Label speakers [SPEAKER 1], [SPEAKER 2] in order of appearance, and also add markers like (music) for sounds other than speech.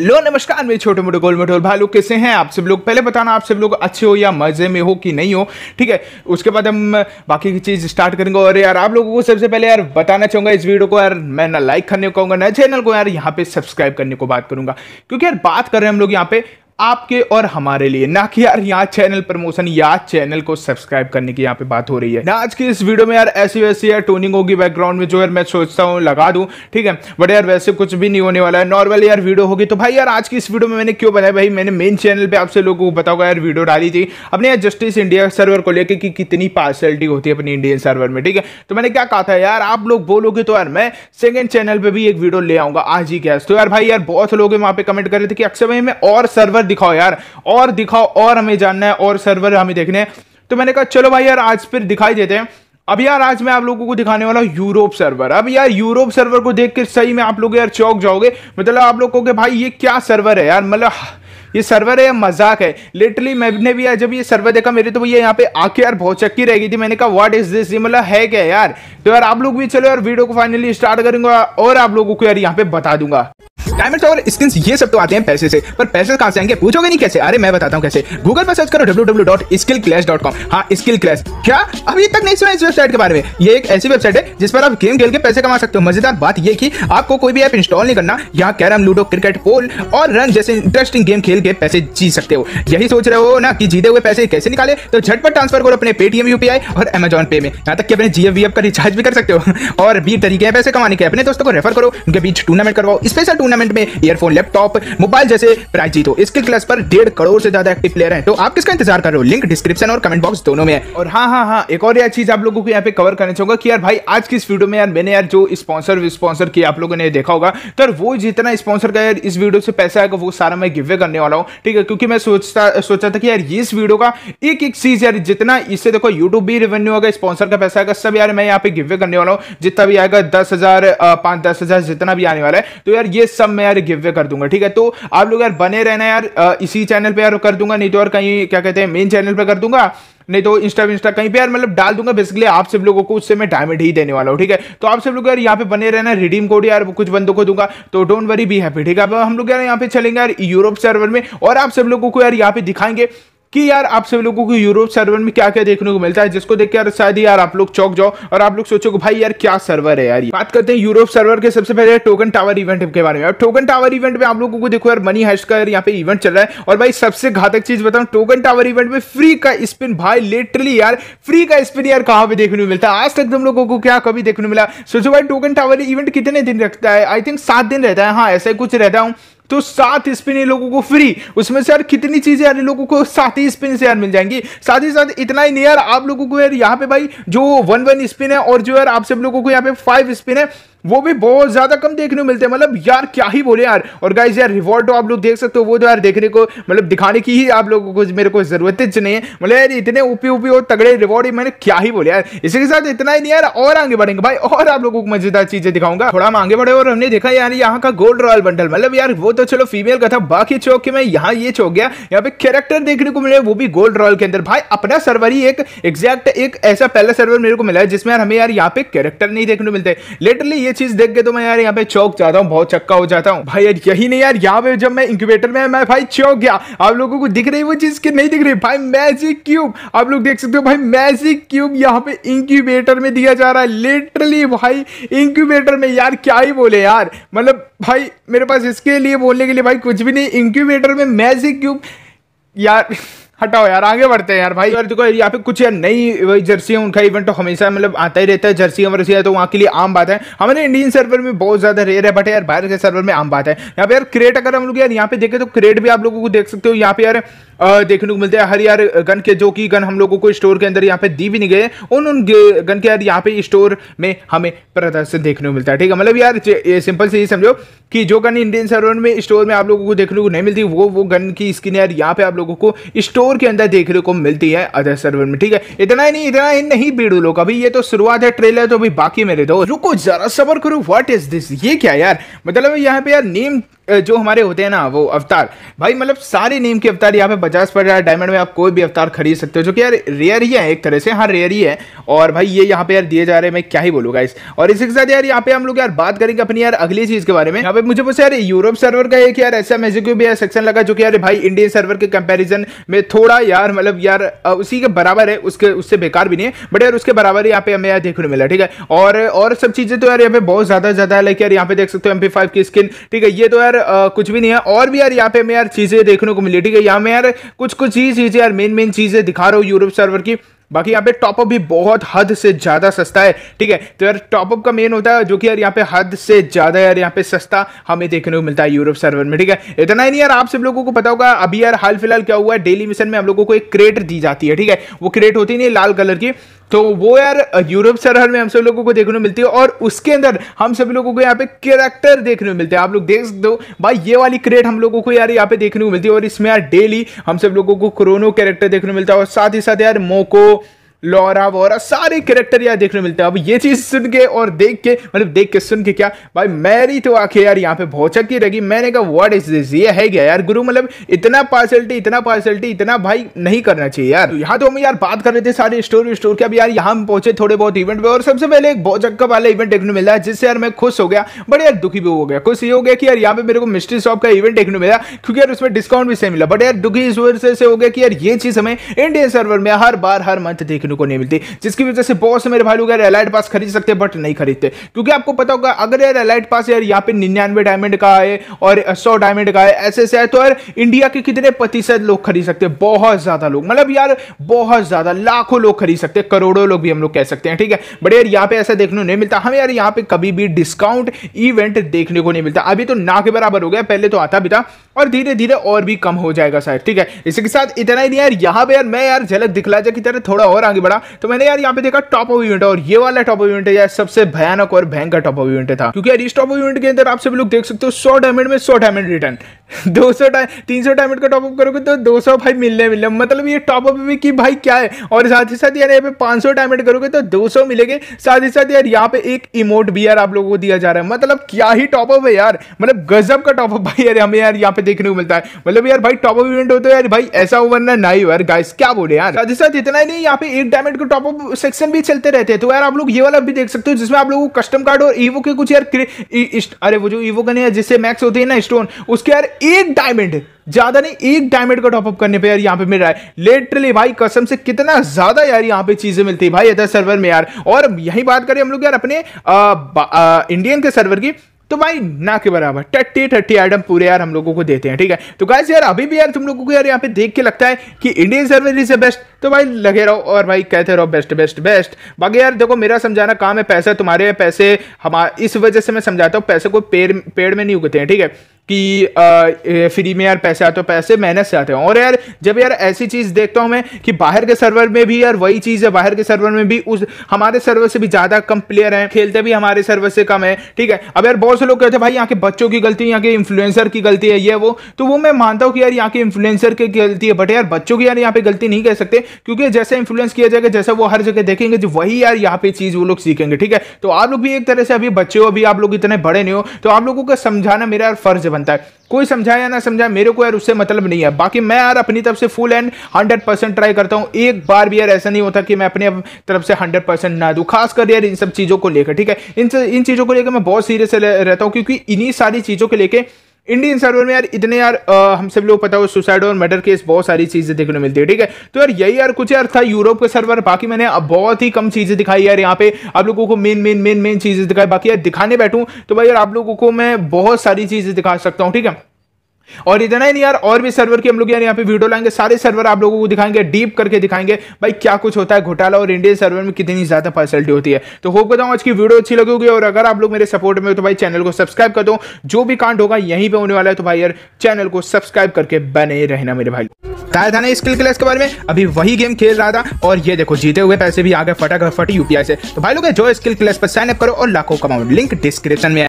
[SPEAKER 1] लो नमस्कार मेरे छोटे मोटे गोल मटोल भाई लोग कैसे हैं आप सब लोग पहले बताना आप सब लोग अच्छे हो या मज़े में हो कि नहीं हो ठीक है उसके बाद हम बाकी की चीज़ स्टार्ट करेंगे और यार आप लोगों को सबसे पहले यार बताना चाहूँगा इस वीडियो को यार मैं ना लाइक करने को कहूँगा ना चैनल को यार यहाँ पे सब्सक्राइब करने को बात करूंगा क्योंकि यार बात कर रहे हैं हम लोग यहाँ पे आपके और हमारे लिए ना कि यार यहाँ चैनल प्रमोशन या चैनल को सब्सक्राइब करने की यहाँ पे बात हो रही है ना आज की इस वीडियो में यार ऐसी वैसी यार टोनिंग होगी बैकग्राउंड में जो यार मैं सोचता हूँ लगा दूँ ठीक है बट यार वैसे कुछ भी नहीं होने वाला है नॉर्मल यार वीडियो होगी तो भाई यार आज की इस वीडियो में मैंने क्यों बनाया भाई मैंने मेन चैनल पर आपसे लोगों को बताओगा यार वीडियो डाली थी अपने यार जस्टिस इंडिया सर्वर को लेकर कि कितनी पार्सलिटी होती है अपने इंडियन सर्वर में ठीक है तो मैंने क्या कहा था यार आप लोग बोलोगे तो यार मैं सेकेंड चैनल पर भी एक वीडियो ले आऊँगा आज ही गैस तो यार भाई यार बहुत लोग वहाँ पे कमेंट कर रहे थे कि अक्सर भाई मैं और सर्वर दिखाओ यार और दिखाओ और हमें जानना है और सर्वर हमें देखने तो मैंने कहा चलो भाई यार आज फिर दिखाई देते हैं अब यार आज मैं आप लोगों को दिखाने वाला हूँ यूरोप सर्वर अब यार यूरोप सर्वर को देख के सही में आप लोग यार चौक जाओगे मतलब आप लोग कहोगे भाई ये क्या सर्वर है यार मतलब ये सर्वर है या मजाक है लिटरली मैंने भी जब ये सर्वर देखा मेरे तो भैया यहाँ पे आके यार बहुत चक्की रह गई थी मैंने कहा व्हाट इज दिस मतलब है क्या यार तो यार आप लोग भी चलो यार वीडियो को फाइनली स्टार्ट करूंगा और आप लोगों को यार यहाँ पे बता दूंगा डायमंड और स्किन ये सब तो आते हैं पैसे से पर पैसे कहां से आएंगे पूछोगे नहीं कैसे अरे मैं बताता हूँ कैसे गूगल पर सर्च करो W W dot Skill Clash dot com हाँ स्किल क्लैश क्या अभी तक नहीं सुना इस वेबसाइट के बारे में ये एक ऐसी वेबसाइट है जिस पर आप गेम खेल के पैसे कमा सकते हो मजेदार बात यह की आपको कोई भी ऐप इंस्टॉल नहीं करना यहाँ कैरम लूडो क्रिकेट पोल और रन जैसे इंटरेस्टिंग गेम खेल खरीद के पैसे जीत सकते हो यही सोच रहे हो ना कि जीते हुए पैसे कैसे निकाले तो झटपट ट्रांसफर करो अपने पेटीएम यूपीआई और अमेजॉन पे में यहाँ तक कि अपने जीएफ का रिचार्ज भी कर सकते हो (laughs) और भी तरीके हैं पैसे कमाने के अपने दोस्तों को रेफर करो उनके बीच टूर्नामेंट करवाओ स्पेशल टूर्नामेंट में ईयरफोन लैपटॉप मोबाइल जैसे प्राइज जीतो स्किल क्लास पर डेढ़ करोड़ से ज्यादा एक्टिव प्लेयर है तो आप किसका इंतजार कर रहे हो लिंक डिस्क्रिप्शन और कमेंट बॉक्स दोनों में है और हाँ हाँ हाँ एक और यार चीज आप लोगों को यहाँ पे कवर करना चाहूंगा कि यार भाई आज की इस वीडियो में यार मैंने यार जो स्पॉन्सर स्पॉन्सर किया आप लोगों ने देखा होगा तो वो जितना स्पॉन्सर का यार इस वीडियो से पैसा आएगा वो सारा मैं गिवे करने वाला वाला हूँ ठीक है क्योंकि मैं सोचता सोचा था कि यार इस वीडियो का एक एक चीज यार जितना इससे देखो यूट्यूब भी रेवेन्यू होगा स्पॉन्सर का पैसा आएगा सब यार मैं यहाँ पे गिवे करने वाला हूँ जितना भी आएगा दस हजार पाँच दस हजार जितना भी आने वाला है तो यार ये सब मैं यार गिवे कर दूंगा ठीक है तो आप लोग यार बने रहना यार इसी चैनल पर यार कर दूंगा नहीं तो यार कहीं क्या कहते हैं मेन चैनल पर कर दूंगा नहीं तो इंस्टा विंस्टा कहीं पर यार मतलब डाल दूंगा बेसिकली आप सब लोगों को उससे मैं डायमंड ही देने वाला हूँ ठीक है तो आप सब लोग यार यहाँ पे बने रहना रिडीम कोड यार कुछ बंदों को दूंगा तो डोंट वरी बी हैप्पी ठीक है अब हम लोग यार यहाँ पे चलेंगे यार यूरोप सर्वर में और आप सब लोगों को यार यहाँ पे दिखाएंगे कि यार आप सभी लोगों को यूरोप सर्वर में क्या क्या देखने को मिलता है जिसको देख के यार शायद यार आप लोग चौक जाओ और आप लोग कि भाई यार क्या सर्वर है यार ये बात करते हैं यूरोप सर्वर के सबसे पहले टोकन टावर इवेंट के बारे में और टोकन टावर इवेंट में आप लोगों को देखो यार मनी हैश का यहाँ पे इवेंट चल रहा है और भाई सबसे घातक चीज बताऊं टोकन टावर इवेंट में फ्री का स्पिन भाई लिटरली यार फ्री का स्पिन यार कहाँ पे देखने को मिलता है आज तक तुम लोगों को क्या कभी देखने को मिला सोचो भाई टोकन टावर इवेंट कितने दिन रखता है आई थिंक सात दिन रहता है हाँ ऐसा ही कुछ रहता हूँ तो सात स्पिन ये लोगों को फ्री उसमें से यार कितनी चीज़ें यार लोगों को सात ही स्पिन से यार मिल जाएंगी साथ ही साथ इतना ही नहीं यार आप लोगों को यार यहाँ पे भाई जो वन वन स्पिन है और जो यार आप सब लोगों को यहाँ पे फाइव स्पिन है वो भी बहुत ज़्यादा कम देखने को मिलते हैं मतलब यार क्या ही बोले यार और गाइज यार रिवॉर्ड तो आप लोग देख सकते हो वो तो यार देखने को मतलब दिखाने की ही आप लोगों को मेरे को ज़रूरत नहीं है मतलब यार इतने ऊपी ऊपी और तगड़े रिवॉर्ड मैंने क्या ही बोले यार इसी के साथ इतना ही नहीं यार और आगे बढ़ेंगे भाई और आप लोगों को मज़ेदार चीज़ें दिखाऊंगा थोड़ा हम आगे बढ़े और हमने देखा यार यहाँ का गोल्ड रॉयल बंडल मतलब यार वो तो चलो फीमेल का था बाकी चौक के मैं यहाँ ये चौक गया यहाँ पे कैरेक्टर देखने को मिले वो भी गोल्ड रॉयल के अंदर भाई अपना सर्वर ही एक एग्जैक्ट एक ऐसा पहला सर्वर मेरे को मिला है जिसमें यार हमें यार यहाँ पे कैरेक्टर नहीं देखने को मिलते लिटरली ये चीज देख के तो मैं यार यहाँ पे चौक जाता हूँ बहुत चक्का हो जाता हूँ भाई यार यही नहीं यार यहाँ पे जब मैं इंक्यूबेटर में मैं भाई चौक गया आप लोगों को दिख रही वो चीज की नहीं दिख रही भाई मैजिक क्यूब आप लोग देख सकते हो भाई मैजिक क्यूब यहाँ पे इंक्यूबेटर में दिया जा रहा है लिटरली भाई इंक्यूबेटर में यार क्या ही बोले यार मतलब भाई मेरे पास इसके लिए बोलने के लिए भाई कुछ भी नहीं इंक्यूबेटर में मैजिक क्यूब यार हटाओ यार आगे बढ़ते हैं यार भाई यार देखो यहाँ पे कुछ यार नई वही है उनका इवेंट तो हमेशा मतलब आता ही रहता है वर्सी है तो वहाँ के लिए आम बात है हमारे इंडियन सर्वर में बहुत ज़्यादा रेयर है बट यार भारत के सर्वर में आम बात है यहाँ पे यार क्रिएट अगर हम लोग यार यहाँ पे देखें तो क्रिएट भी आप लोगों को देख सकते हो यहाँ पे यार देखने को मिलते हैं हर यार गन के जो कि गन हम लोगों को स्टोर के अंदर यहाँ पे दी भी नहीं गए उन उन गन के यार यहाँ पे स्टोर में हमें प्रदर्शन देखने को मिलता है ठीक है मतलब यार सिंपल से ये समझो कि जो गन इंडियन सर्वर में स्टोर में आप लोगों को देखने को नहीं मिलती वो वो गन की स्किन यार यहाँ पे आप लोगों को स्टोर के अंदर देखने को मिलती है अदर सर्वर में ठीक है इतना ही नहीं इतना ही नहीं बीड़ू लोग अभी ये तो शुरुआत है ट्रेलर तो अभी बाकी मेरे दो रुको जरा सबर करो व्हाट इज दिस ये क्या यार मतलब यहाँ पे यार नेम जो हमारे होते हैं ना वो अवतार भाई मतलब सारे नेम के अवतार यहाँ पे पचास पड़ रहा है डायमंड में आप कोई भी अवतार खरीद सकते हो जो कि यार रेयर ही है एक तरह से हाँ रेयर ही है और भाई ये यहाँ पे यार दिए जा रहे हैं मैं क्या ही बोलूँगा इस और इसी के साथ यार यहाँ पे हम लोग यार बात करेंगे अपनी यार अगली चीज़ के बारे में यहाँ पे मुझे पूछा यार यूरोप सर्वर का एक यार ऐसा मैजिक भी यार सेक्शन लगा जो कि यार भाई इंडियन सर्वर के कंपेरिजन में थोड़ा यार मतलब यार उसी के बराबर है उसके उससे बेकार भी नहीं है बट यार उसके बराबर यहाँ पे हमें यार देखने को मिला ठीक है और और सब चीज़ें तो यार यहाँ पे बहुत ज़्यादा ज़्यादा लाइक यार यहाँ पे देख सकते हो एम की स्किन ठीक है ये तो यार कुछ भी नहीं है और भी यार यहाँ पे हमें यार चीज़ें देखने को मिली ठीक है यहाँ में यार कुछ कुछ ही चीज़ें यार मेन मेन चीज़ें दिखा रहा हूँ यूरोप सर्वर की बाकी यहाँ पे टॉपअप भी बहुत हद से ज़्यादा सस्ता है ठीक है तो यार टॉपअप का मेन होता है जो कि यार यहाँ पे हद से ज़्यादा यार यहाँ पे सस्ता हमें देखने को मिलता है यूरोप सर्वर में ठीक है इतना ही नहीं यार आप सब लोगों को पता होगा अभी यार हाल फिलहाल क्या हुआ है डेली मिशन में हम लोगों को एक क्रेट दी जाती है ठीक है वो क्रेट होती नहीं लाल कलर की तो वो यार यूरोप सरहर में हम सब लोगों को देखने को मिलती है और उसके अंदर हम सब लोगों को यहाँ पे कैरेक्टर देखने को मिलते हैं आप लोग देख दो भाई ये वाली क्रेट हम लोगों को यार यहाँ पे देखने को मिलती है और इसमें यार डेली हम सब लोगों को क्रोनो कैरेक्टर देखने को मिलता है और साथ ही साथ यार मोको लोरा वोरा सारे कैरेक्टर यार देखने मिलते हैं अब ये चीज़ सुन के और देख के मतलब देख के सुन के क्या भाई मेरी तो आंखें यार यहाँ पे ही रहेगी मैंने कहा व्हाट इज दिस ये है क्या यार गुरु मतलब इतना पार्सलिटी इतना पार्सलिटी इतना भाई नहीं करना चाहिए यार यहाँ तो हम यार बात कर रहे थे सारे स्टोर स्टोर के अब यार यहाँ पहुंचे थोड़े बहुत इवेंट पे और सबसे पहले एक भौचक्का वाला इवेंट देखने मिला है जिससे यार मैं खुश हो गया बट यार दुखी भी हो गया खुश ये हो गया कि यार यहाँ पे मेरे को मिस्ट्री शॉप का इवेंट देखने मिला क्योंकि यार उसमें डिस्काउंट भी सही मिला बट यार दुखी इस वजह से हो गया कि यार ये चीज़ हमें इंडियन सर्वर में हर बार हर मंथ देखने देखने को नहीं मिलती जिसकी वजह से बहुत से मेरे भाई लोग यार एलाइट पास खरीद सकते हैं बट नहीं खरीदते क्योंकि आपको पता होगा अगर यार एलाइट पास यार यहाँ पे निन्यानवे डायमंड का है और सौ डायमंड का है ऐसे ऐसे है तो यार इंडिया के कितने प्रतिशत लोग खरीद सकते हैं बहुत ज़्यादा लोग मतलब यार बहुत ज़्यादा लाखों लोग खरीद सकते हैं करोड़ों लोग भी हम लोग कह सकते हैं ठीक है बट यार यहाँ पे ऐसा देखने नहीं मिलता हमें यार यहाँ पे कभी भी डिस्काउंट इवेंट देखने को नहीं मिलता अभी तो ना के बराबर हो गया पहले तो आता भी था और धीरे धीरे और भी कम हो जाएगा शायद ठीक है इसी के साथ इतना ही नहीं यार यहाँ पे यार मैं यार झलक दिखला जाए कि तरह थोड़ा और आगे आगे बढ़ा तो मैंने यार यहाँ पे देखा टॉप ऑफ इवेंट और ये वाला टॉप ऑफ इवेंट है यार सबसे भयानक और भयंकर टॉप ऑफ इवेंट था क्योंकि यार इस टॉप ऑफ इवेंट के अंदर आप सभी लोग देख सकते हो सौ डायमंड में सौ डायमंड रिटर्न दो सौ टाइम तीन सौ टाइम का टॉपअप करोगे तो दो सौ भाई मिलने मिलने मतलब ये टॉपअप भी कि भाई क्या है और साथ ही साथ यार यहाँ पे पाँच सौ टाइम करोगे तो दो सौ मिलेंगे साथ ही साथ यार यहाँ पे एक इमोट भी यार आप लोगों को दिया जा रहा है मतलब क्या ही टॉपअप है यार मतलब गजब का टॉपअप भाई यार हमें यार यहाँ पे देखने को मिलता है मतलब यार भाई टॉपअप इवेंट होते है यार भाई ऐसा ना नहीं यार गाइस क्या बोले यार साथ ही साथ इतना ही नहीं यहाँ पे एक डायमंड का टॉपअप सेक्शन भी चलते रहते हैं तो यार आप लोग ये वाला भी देख सकते हो जिसमें आप लोग कस्टम कार्ड और ईवो के कुछ यार e- अरे वो जो ईवो का नहीं है जिससे मैक्स होते हैं ना स्टोन उसके यार एक डायमंड ज्यादा नहीं एक डायमंड का टॉपअप करने पे यार यहाँ पे मिल रहा है लिटरली भाई कसम से कितना ज्यादा यार यहाँ पे चीजें मिलती है भाई अदर सर्वर में यार और यही बात करें हम लोग यार अपने आ, आ, इंडियन के सर्वर की तो भाई ना के बराबर टट्टी टट्टी आइटम पूरे यार हम लोगों को देते हैं ठीक है तो गाइस यार अभी भी यार तुम लोगों को यार यहाँ पे देख के लगता है कि Indian server is the best तो भाई लगे रहो और भाई कहते रहो बेस्ट बेस्ट बेस्ट बाकी यार देखो मेरा समझाना काम है पैसा तुम्हारे पैसे हमारे इस वजह से मैं समझाता हूँ पैसे को पेड़ पेड़ में नहीं उगते हैं ठीक है थीके? कि फ्री में यार पैसे आते हो पैसे मेहनत से आते हो और यार जब यार ऐसी चीज़ देखता हूँ मैं कि बाहर के सर्वर में भी यार वही चीज़ है बाहर के सर्वर में भी उस हमारे सर्वर से भी ज़्यादा कम प्लेयर हैं खेलते भी हमारे सर्वर से कम है ठीक है अब यार बहुत से लोग कहते हैं भाई यहाँ के बच्चों की गलती यहाँ के इन्फ्लुएंसर की गलती है ये वो तो वो मैं मानता हूँ कि यार यहाँ के इन्फ्लुएंसर की गलती है बट यार बच्चों की यार यहाँ पर गलती नहीं कह सकते क्योंकि जैसे इन्फ्लुएंस किया जाएगा जैसा वो हर जगह देखेंगे जो वही यार यहाँ पे चीज़ वो लोग सीखेंगे ठीक है तो आप लोग भी एक तरह से अभी बच्चे हो अभी आप लोग इतने बड़े नहीं हो तो आप लोगों को समझाना मेरा यार फर्ज है बनता है कोई समझाए या ना समझाए मेरे को यार उससे मतलब नहीं है बाकी मैं यार अपनी तरफ से full and hundred percent try करता हूँ एक बार भी यार ऐसा नहीं होता कि मैं अपने तरफ से हंड्रेड परसेंट ना दूँ खासकर यार इन सब चीज़ों को लेकर ठीक है इन इन चीज़ों को लेकर मैं बहुत सीरियस रहता हूँ क्योंकि इन्हीं सारी चीज़ों को लेकर इंडियन सर्वर में यार इतने यार आ, हम सब लोग पता हो सुसाइड और मर्डर केस बहुत सारी चीज़ें देखने को मिलती है ठीक है तो यार यही यार कुछ यार था यूरोप का सर्वर बाकी मैंने अब बहुत ही कम चीज़ें दिखाई यार यहाँ पे आप लोगों को मेन मेन मेन मेन चीज़ें दिखाई बाकी यार दिखाने बैठू तो भाई यार आप लोगों को मैं बहुत सारी चीज़ें दिखा सकता हूँ ठीक है और इतना ही नहीं यार और भी सर्वर की हम लोग यार यहाँ पे वीडियो लाएंगे सारे सर्वर आप लोगों को दिखाएंगे डीप करके दिखाएंगे भाई क्या कुछ होता है घोटाला और इंडियन सर्वर में कितनी ज्यादा फैसिलिटी होती है तो होप बताऊँ आज की वीडियो अच्छी लगेगी और अगर आप लोग मेरे सपोर्ट में हो तो भाई चैनल को सब्सक्राइब कर दो जो भी कांड होगा यहीं पर होने वाला है तो भाई यार चैनल को सब्सक्राइब करके बने रहना मेरे भाई ताया था ना स्किल क्लास के बारे में अभी वही गेम खेल रहा था और ये देखो जीते हुए पैसे भी आ गए फटाखट फटी यूपीआई से तो भाई लोग जो स्किल क्लास पर साइन अप करो और लाखों कमाओ लिंक डिस्क्रिप्शन में